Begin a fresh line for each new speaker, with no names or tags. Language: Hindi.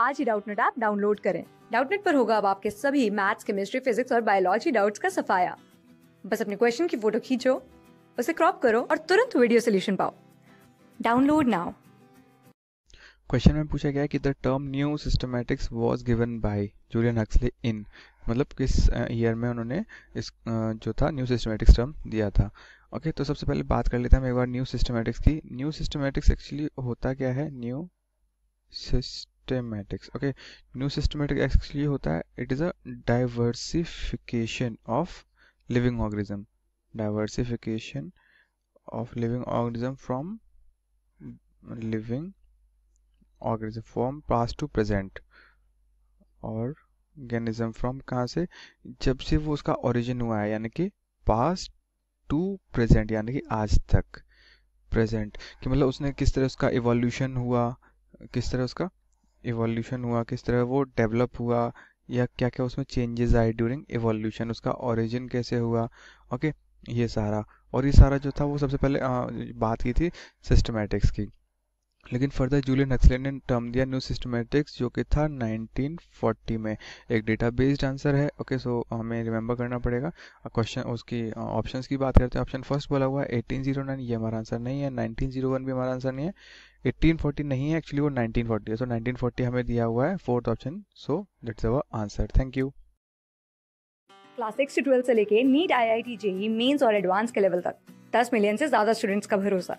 आज ही डाउटनेट ऐप डाउनलोड करें डाउटनेट पर होगा अब आपके सभी मैथ्स केमिस्ट्री फिजिक्स और बायोलॉजी डाउट्स का सफाया बस अपने क्वेश्चन की फोटो खींचो उसे क्रॉप करो और तुरंत वीडियो सोल्यूशन पाओ डाउनलोड नाउ
क्वेश्चन में पूछा गया कि the term new systematics was given by Julian Huxley in मतलब किस ईयर uh, में उन्होंने इस uh, जो था न्यू सिस्टमैटिक्स टर्म दिया था ओके okay, तो सबसे पहले बात कर लेते हैं एक बार न्यू सिस्टमैटिक्स की न्यू सिस्टमैटिक्स एक्चुअली होता क्या है न्यू सिस्ट systematics okay new systematic actually होता है it is a diversification of living organism diversification of living organism from living organism from past to present और ऑर्गेनिज्म फ्रॉम कहाँ से जब से वो उसका ओरिजिन हुआ है यानी कि पास टू प्रेजेंट यानी कि आज तक प्रेजेंट कि मतलब उसने किस तरह उसका इवोल्यूशन हुआ किस तरह उसका एवोल्यूशन हुआ किस तरह वो डेवलप हुआ या क्या क्या उसमें चेंजेस आए ड्यूरिंग एवोल्यूशन उसका ओरिजिन कैसे हुआ ओके ये सारा और ये सारा जो था वो सबसे पहले आ, बात की थी सिस्टमेटिक्स की लेकिन फर्दर जूलियन हक्सले ने टर्म दिया न्यू सिस्टमेटिक्स जो कि था 1940 में एक डेटा बेस्ड आंसर है ओके सो हमें रिमेंबर करना पड़ेगा क्वेश्चन उसकी ऑप्शंस की बात करते हैं ऑप्शन फर्स्ट बोला हुआ है 1809 ये हमारा आंसर नहीं है 1901 भी हमारा आंसर नहीं है 1840 नहीं है एक्चुअली वो 1940 है सो so 1940 हमें दिया हुआ है fourth option so that's our answer thank you
class six से ट्वेल्थ से लेके NEET I I T JEE Mains और एडवांस के लेवल तक दस मिलियन से ज़्यादा स्टूडेंट्स का भरोसा